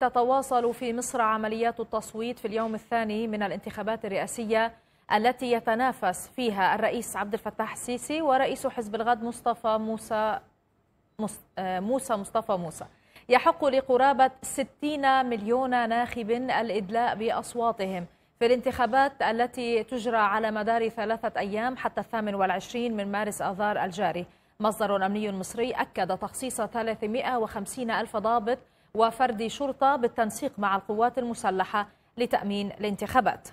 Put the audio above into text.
تتواصل في مصر عمليات التصويت في اليوم الثاني من الانتخابات الرئاسية التي يتنافس فيها الرئيس عبد الفتاح السيسي ورئيس حزب الغد مصطفى موسى آه، موسى مصطفى موسى يحق لقرابة 60 مليون ناخب الإدلاء بأصواتهم في الانتخابات التي تجرى على مدار ثلاثة أيام حتى الثامن والعشرين من مارس آذار الجاري مصدر أمني مصري أكد تخصيص 350 ألف ضابط وفرد شرطة بالتنسيق مع القوات المسلحة لتأمين الانتخابات